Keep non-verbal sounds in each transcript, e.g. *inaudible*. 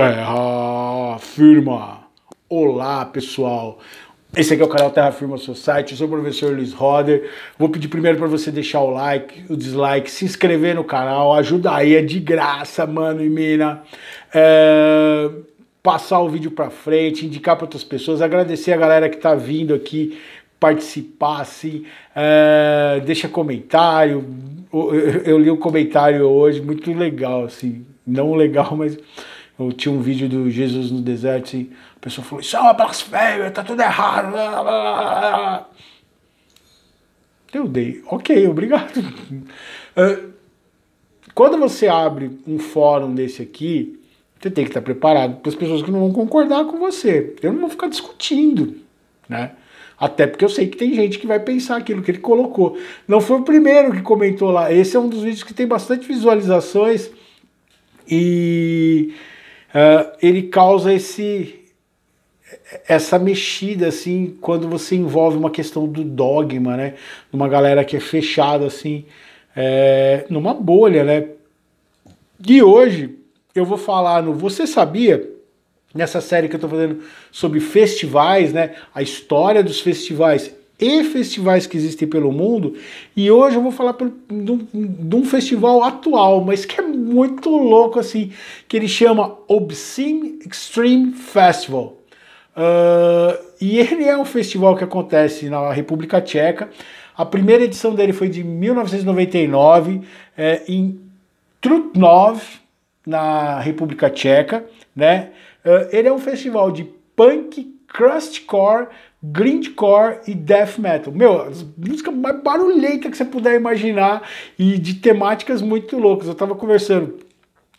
Terra Firma. Olá, pessoal. Esse aqui é o canal Terra Firma Society, eu sou o professor Luiz Roder. Vou pedir primeiro para você deixar o like, o dislike, se inscrever no canal, ajuda aí, é de graça, mano e mina. É... Passar o vídeo para frente, indicar para outras pessoas, agradecer a galera que está vindo aqui participar, assim, é... deixa comentário. Eu li um comentário hoje, muito legal, assim, não legal, mas eu tinha um vídeo do Jesus no deserto, e assim, a pessoa falou, isso é uma blasfêmia, tá tudo errado. Eu dei, ok, obrigado. *laughs* Ah, quando você abre um fórum desse aqui, você tem que estar preparado para as pessoas que não vão concordar com você. Eu não vou ficar discutindo, né? Até porque eu sei que tem gente que vai pensar aquilo que ele colocou. Não foi o primeiro que comentou lá. Esse é um dos vídeos que tem bastante visualizações e uh, ele causa esse essa mexida assim quando você envolve uma questão do dogma, né? Uma galera que é fechada assim, é, numa bolha, né? E hoje eu vou falar no Você Sabia? Nessa série que eu tô fazendo sobre festivais, né? A história dos festivais e festivais que existem pelo mundo. E hoje eu vou falar de um, de um festival atual, mas que é muito louco assim, que ele chama Obscene Extreme Festival. Uh, e ele é um festival que acontece na República Tcheca. A primeira edição dele foi de 1999 é, eh, em Trutnov, na República Tcheca, né? Uh, ele é um festival de punk, crustcore grindcore e death metal. Meu, as músicas mais barulhentas que você puder imaginar e de temáticas muito loucas. Eu tava conversando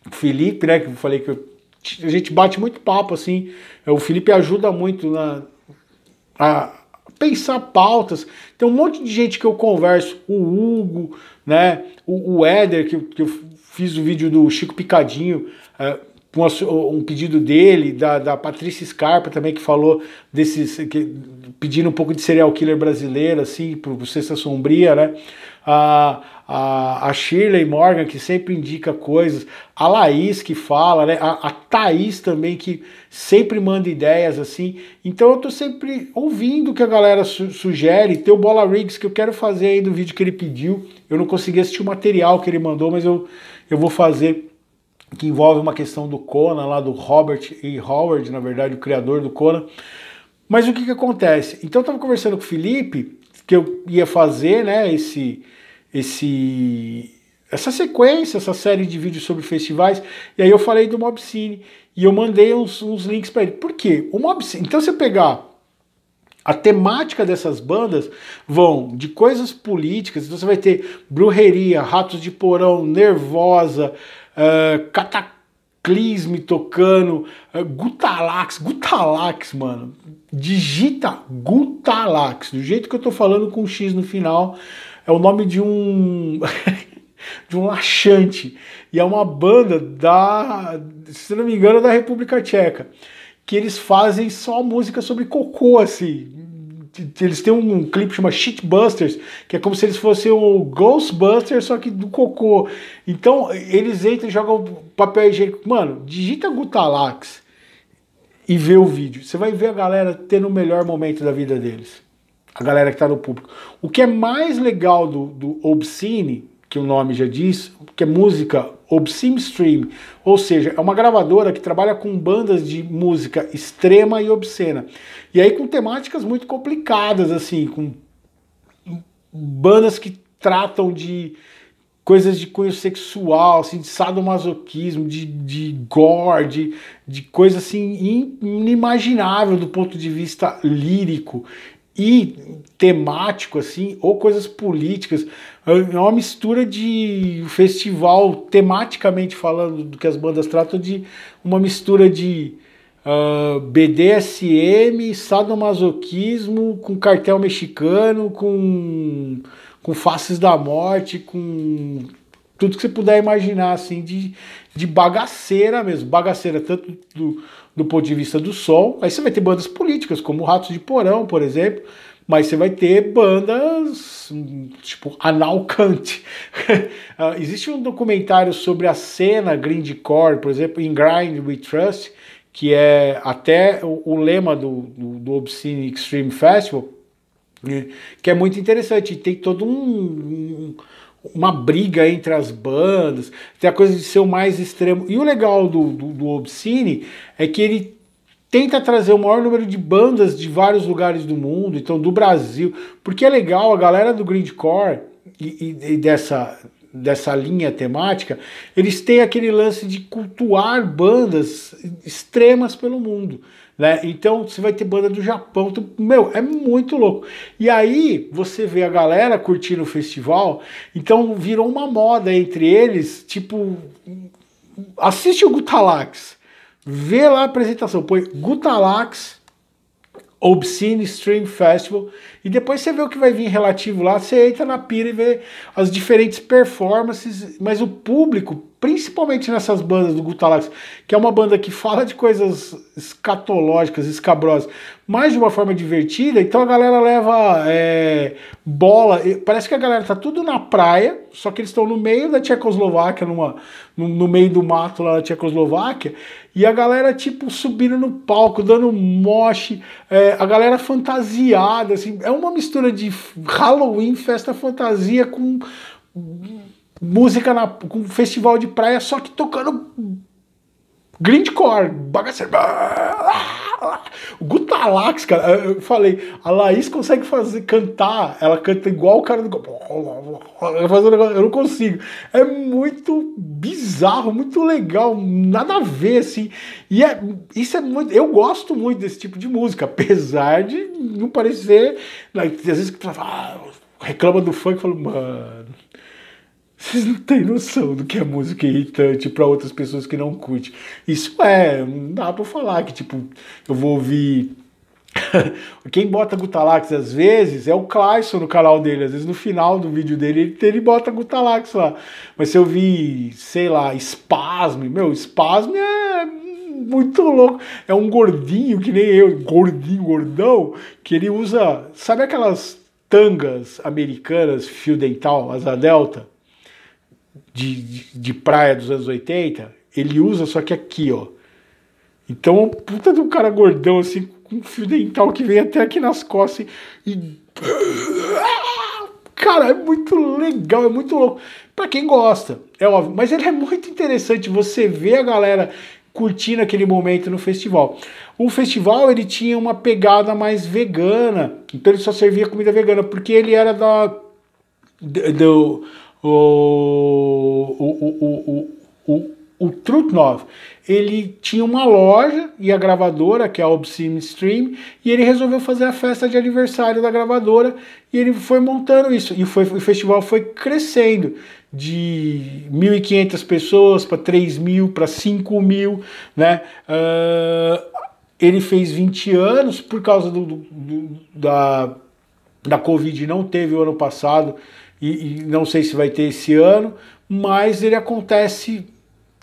com o Felipe, né, que eu falei que a gente bate muito papo, assim. É, o Felipe ajuda muito na... A, pensar pautas. Tem um monte de gente que eu converso, o Hugo, né, o, o Éder, que, que eu fiz o vídeo do Chico Picadinho, é, um pedido dele, da, da Patrícia Scarpa também, que falou desses. Que, pedindo um pouco de serial killer brasileiro, assim, pro Sexta Sombria, né? A, a, a Shirley Morgan, que sempre indica coisas, a Laís que fala, né? A, a Thaís também, que sempre manda ideias, assim. Então eu tô sempre ouvindo o que a galera su sugere. Tem o Bola Riggs que eu quero fazer aí do vídeo que ele pediu. Eu não consegui assistir o material que ele mandou, mas eu, eu vou fazer que envolve uma questão do Conan, lá do Robert E. Howard, na verdade, o criador do Conan. Mas o que, que acontece? Então eu estava conversando com o Felipe, que eu ia fazer né, esse, esse, essa sequência, essa série de vídeos sobre festivais, e aí eu falei do Mobcine, e eu mandei uns, uns links para ele. Por quê? O Mobcine, então você pegar a temática dessas bandas vão de coisas políticas, então, você vai ter brujeria, ratos de porão, nervosa, uh, cataclisme tocando, uh, gutalax, gutalax, mano. Digita gutalax, do jeito que eu tô falando com um X no final, é o nome de um *laughs* de um laxante e é uma banda da, se não me engano, da República Tcheca que eles fazem só música sobre cocô, assim. Eles têm um clipe chamado Shitbusters, que é como se eles fossem o Ghostbusters, só que do cocô. Então, eles entram e jogam papel higiênico. Mano, digita Gutalax e vê o vídeo. Você vai ver a galera tendo o melhor momento da vida deles. A galera que tá no público. O que é mais legal do, do Obscene que o nome já diz, que é música Obscene Stream, ou seja, é uma gravadora que trabalha com bandas de música extrema e obscena. E aí com temáticas muito complicadas, assim, com bandas que tratam de coisas de cunho sexual, assim, de sadomasoquismo, de, de gore, de, de coisa assim inimaginável do ponto de vista lírico e temático, assim, ou coisas políticas. É, é uma mistura de festival, tematicamente falando, do que as bandas tratam, de uma mistura de uh, ah, BDSM, sadomasoquismo, com cartel mexicano, com, com faces da morte, com tudo que você puder imaginar, assim, de, de bagaceira mesmo. Bagaceira tanto do do ponto de vista do som. Aí você vai ter bandas políticas, como Ratos de Porão, por exemplo, mas você vai ter bandas tipo Analcante. *laughs* Ah, existe um documentário sobre a cena grindcore, por exemplo, In Grind We Trust, que é até o, o lema do, do, do Obscene Extreme Festival, né, que é muito interessante. Tem todo um, um uma briga entre as bandas, tem a coisa de ser o mais extremo. E o legal do, do, do Obscene é que ele tenta trazer o maior número de bandas de vários lugares do mundo, então do Brasil, porque é legal, a galera do Grindcore e, e, e dessa, dessa linha temática, eles têm aquele lance de cultuar bandas extremas pelo mundo né? Então você vai ter banda do Japão, meu, é muito louco. E aí você vê a galera curtindo o festival, então virou uma moda entre eles, tipo, assiste o Gutalax, vê lá a apresentação, põe Gutalax Obscene Stream Festival. E depois você vê o que vai vir relativo lá. Você entra na pira e vê as diferentes performances. Mas o público principalmente nessas bandas do Gutalax, que é uma banda que fala de coisas escatológicas, escabrosas, mas de uma forma divertida, então a galera leva é, bola, parece que a galera tá tudo na praia, só que eles estão no meio da Tchecoslováquia, numa, no, no, meio do mato lá na Tchecoslováquia, e a galera, tipo, subindo no palco, dando moche, é, a galera fantasiada, assim, é uma mistura de Halloween, festa fantasia com música na, com festival de praia, só que tocando grindcore, bagaceiro. O Gutalax, cara, eu falei, a Laís consegue fazer cantar, ela canta igual o cara do. Eu não consigo. É muito bizarro, muito legal, nada a ver, assim. E é, isso é muito. Eu gosto muito desse tipo de música, apesar de não parecer. Né, às vezes que ah, reclama do funk e fala, mano vocês não têm noção do que é música irritante para outras pessoas que não curte. Isso é, não dá para falar que tipo, eu vou ouvir *laughs* quem bota Gutalax às vezes é o Clayson no canal dele. Às vezes no final do vídeo dele ele, ele bota Gutalax lá. Mas se eu vi, sei lá, Spasme, meu, Spasme é muito louco. É um gordinho que nem eu, gordinho, gordão, que ele usa. Sabe aquelas tangas americanas, fio dental, asa delta? de, de, de praia dos anos 80, ele usa só que aqui, ó. Então, puta de um cara gordão, assim, com um fio dental que vem até aqui nas costas e. *laughs* Cara, é muito legal, é muito louco. Pra quem gosta, é óbvio. Mas ele é muito interessante você ver a galera curtindo aquele momento no festival. O festival ele tinha uma pegada mais vegana, então ele só servia comida vegana, porque ele era da. Do, o, o, o, o, o Trutnov, ele tinha uma loja e a gravadora, que é a Obscene Stream, e ele resolveu fazer a festa de aniversário da gravadora e ele foi montando isso. E foi, o festival foi crescendo de 1.500 pessoas para 3.000, para 5.000, né? Uh, ele fez 20 anos por causa do, do, da, da Covid, não teve o ano passado, e, e não sei se vai ter esse ano, mas ele acontece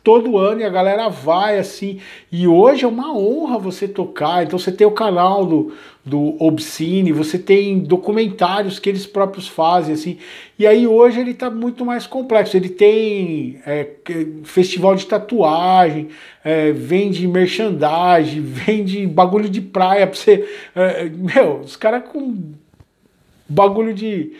todo ano e a galera vai assim. E hoje é uma honra você tocar. Então você tem o canal do, do Obscene, você tem documentários que eles próprios fazem assim. E aí hoje ele está muito mais complexo. Ele tem é, festival de tatuagem, é, vende merchandising, *laughs* vende bagulho de praia para você. É, é, meu, os caras com bagulho de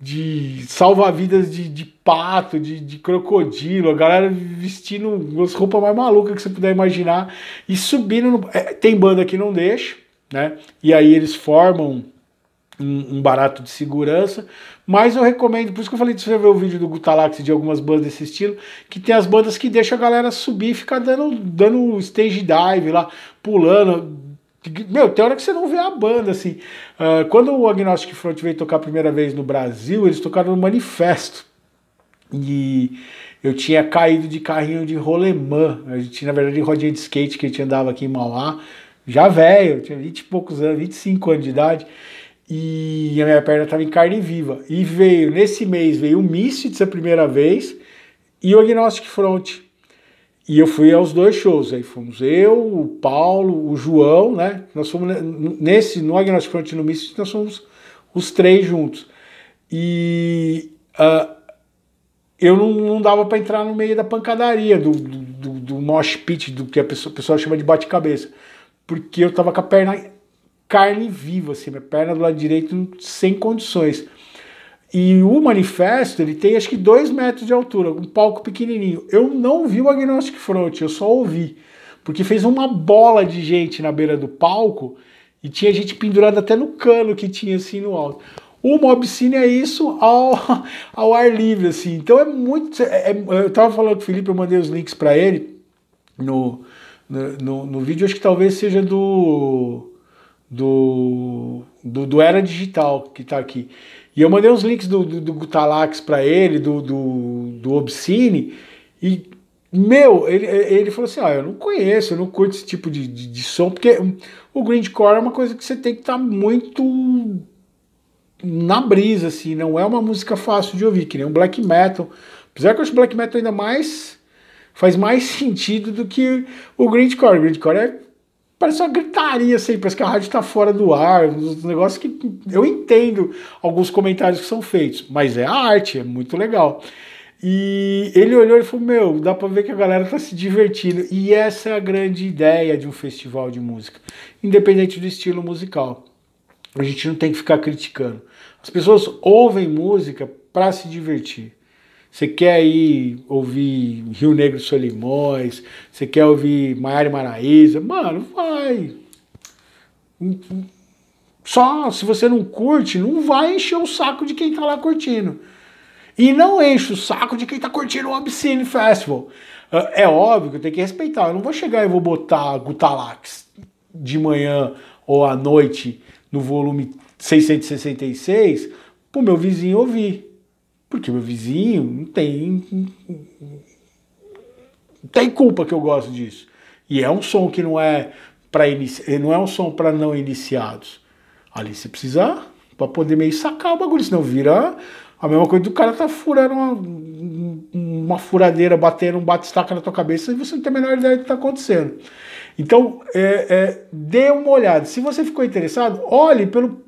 de salva-vidas de, de pato, de, de crocodilo, a galera vestindo as roupas mais malucas que você puder imaginar e subindo. No... É, tem banda que não deixa, né? E aí eles formam um, um, barato de segurança. Mas eu recomendo, por isso que eu falei de você ver o vídeo do Gutalax de algumas bandas desse estilo, que tem as bandas que deixam a galera subir e ficar dando, dando stage dive lá, pulando. Meu, tem hora que você não vê a banda, assim. Uh, quando o Agnostic Front veio tocar a primeira vez no Brasil, eles tocaram no Manifesto. E eu tinha caído de carrinho de rolemã. A gente tinha, na verdade, rodinha de skate que a gente andava aqui em Mauá. Já velho, tinha 20 e poucos anos, 25 anos de idade. E a minha perna estava em carne viva. E veio, nesse mês, veio o Misfits a primeira vez e o Agnostic Front. E eu fui aos dois shows, aí fomos eu, o Paulo, o João, né? Nós fomos nesse, no Agnostic Front no Místico, nós fomos os três juntos. E uh, eu não, não dava para entrar no meio da pancadaria, do, do, do, do mosh pit, do que a pessoa, a pessoa chama de bate-cabeça, porque eu tava com a perna, carne viva, assim, minha perna do lado direito sem condições. E o manifesto, ele tem acho que dois metros de altura, um palco pequenininho. Eu não vi o Agnostic Front, eu só ouvi. Porque fez uma bola de gente na beira do palco e tinha gente pendurada até no cano que tinha assim no alto. O mob é isso ao, *laughs* ao ar livre, assim. Então é muito. É, é, eu tava falando com o Felipe, eu mandei os links para ele no, no, no vídeo, acho que talvez seja do, do, do, do Era Digital que tá aqui. E eu mandei uns links do, do, do Gutalax para ele, do, do, do Obscene, e, meu, ele, ele falou assim, ó, ah, eu não conheço, eu não curto esse tipo de, de, de som, porque o grindcore é uma coisa que você tem que estar tá muito na brisa, assim, não é uma música fácil de ouvir, que nem um black metal. Apesar que eu acho black metal ainda mais faz mais *laughs* sentido do que o grindcore. O grindcore é parece uma gritaria assim, parece que a rádio está fora do ar, um negócio que eu entendo alguns comentários que são feitos, mas é a arte, é muito legal. E ele olhou e falou: Meu, dá para ver que a galera está se divertindo. E essa é a grande ideia de um festival de música, independente do estilo musical. A gente não tem que ficar criticando. As pessoas ouvem música para se divertir. Você quer ir ouvir Rio Negro Solimões? Você quer ouvir Maiara e Maraíza? Mano, vai. Hum, hum. Só se você não curte, não vai encher o saco de quem tá lá curtindo. E não enche o saco de quem tá curtindo o Obscene Festival. É, é óbvio que eu tenho que respeitar. Eu não vou chegar e vou botar Gutalax de manhã ou à noite no volume 666 pro meu vizinho ouvir. Porque meu vizinho não tem. Não tem culpa que eu gosto disso. E é um som que não é para inici... não é um som para não iniciados. Ali você precisa para poder meio sacar o bagulho, senão vira a mesma coisa do cara tá furando uma, uma furadeira, batendo um batistaca na tua cabeça e você não tem a menor ideia do que tá acontecendo. Então, é, é, dê uma olhada. Se você ficou interessado, olhe pelo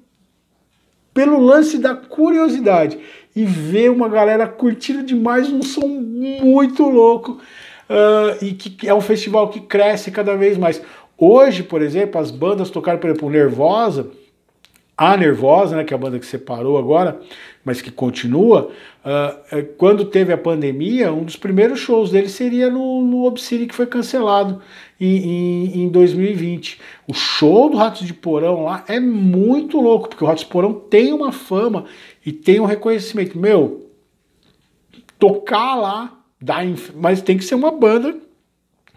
pelo lance da curiosidade e ver uma galera curtindo demais um som muito louco uh, e que é um festival que cresce cada vez mais. Hoje, por exemplo, as bandas tocaram, por exemplo, Nervosa, a Nervosa, né, que é a banda que separou agora, mas que continua, uh, quando teve a pandemia, um dos primeiros shows dele seria no, no que foi cancelado em, em, em, 2020. O show do Ratos de Porão lá é muito louco, porque o Ratos de Porão tem uma fama e tem um reconhecimento. Meu, tocar lá, dá, mas tem que ser uma banda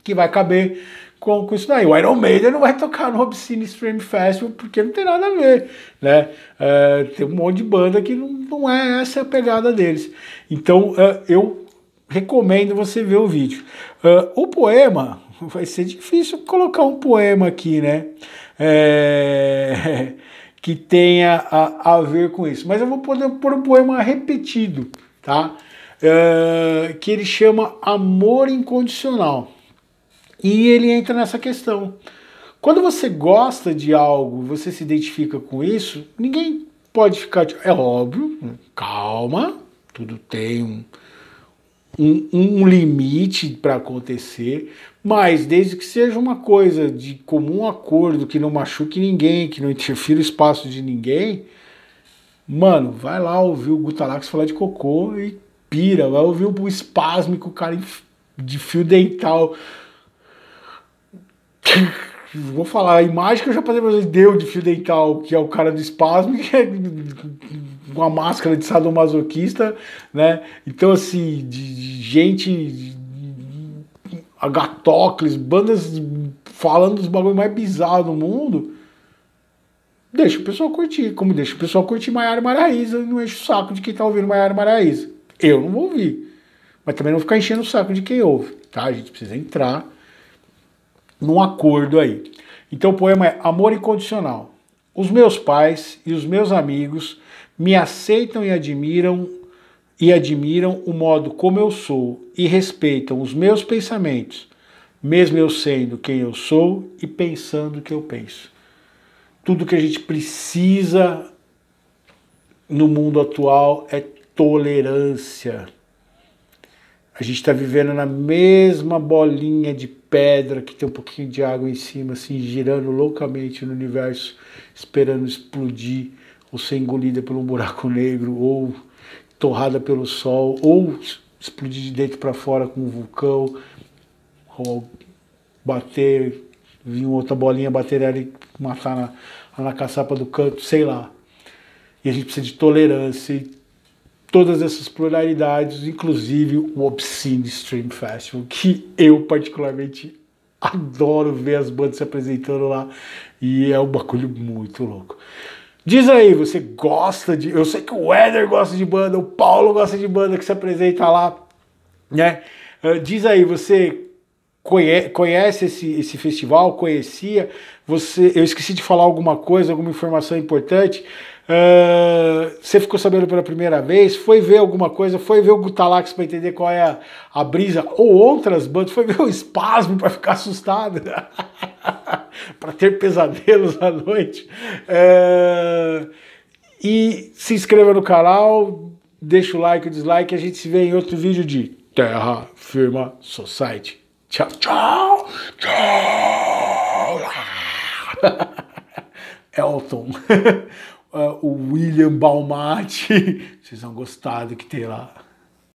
que vai caber com, com isso daí. O Iron Maiden não vai tocar no Obscene Stream Festival porque não tem nada a ver, né? É, tem um monte de banda que não, não é essa a pegada deles. Então é, eu recomendo você ver o vídeo. É, o poema, *laughs* vai ser difícil colocar um poema aqui, né? É, *laughs* que tenha a, a ver com isso. Mas eu vou poder pôr um poema repetido, tá? É, que ele chama Amor Incondicional. E ele entra nessa questão. Quando você gosta de algo, você se identifica com isso, ninguém pode ficar. É óbvio, calma, tudo tem um, um, um limite para acontecer, mas desde que seja uma coisa de comum acordo, que não machuque ninguém, que não interfira o espaço de ninguém, mano, vai lá ouvir o Gutalax falar de cocô e pira, vai ouvir o espasmo que o cara de fio dental Vou falar, a imagem que eu já passei pra vocês deu de fio dental, que é o cara do espasmo, *laughs* que é uma máscara de sadomasoquista, né? Então, assim, de gente. Agatocles, bandas falando dos bagulhos mais bizarros do mundo. Deixa o pessoal curtir, como deixa o pessoal curtir Maiara Maraíza, não enche o saco de quem tá ouvindo Maiara Maraíza. Eu não vou ouvir. Mas também não ficar enchendo o saco de quem ouve, tá? A gente precisa entrar num acordo aí. Então o poema é Amor Incondicional. Os meus pais e os meus amigos me aceitam e admiram e admiram o modo como eu sou e respeitam os meus pensamentos, mesmo eu sendo quem eu sou e pensando o que eu penso. Tudo que a gente precisa no mundo atual é tolerância. A gente está vivendo na mesma bolinha de pedra que tem um pouquinho de água em cima, assim, girando loucamente no universo, esperando explodir ou ser engolida por um buraco negro, ou torrada pelo sol, ou explodir de dentro para fora com um vulcão, ou bater, vir outra bolinha bater ela e matar na, na caçapa do canto, sei lá. E a gente precisa de tolerância e todas essas pluralidades, inclusive o Obscene Stream Festival, que eu particularmente adoro ver as bandas se apresentando lá e é um bagulho muito louco. Diz aí, você gosta de. Eu sei que o Eder gosta de banda, o Paulo gosta de banda que se apresenta lá, né? Ah, diz aí, você conhece esse, esse festival? Conhecia? Você, eu esqueci de falar alguma coisa, alguma informação importante. Ah, você ficou sabendo pela primeira vez, foi ver alguma coisa, foi ver o Gutalax para entender qual é a, a, brisa, ou outras bandas, foi ver o espasmo para ficar assustado, *laughs* para ter pesadelos à noite. Ah, e se inscreva no canal, deixa o like, o dislike, a gente se vê em outro vídeo de Terra Firma Society. Tchau, tchau, tchau. *laughs* Elton. *laughs* uh, o William Balmati. *laughs* Vocês vão gostar do que tem lá.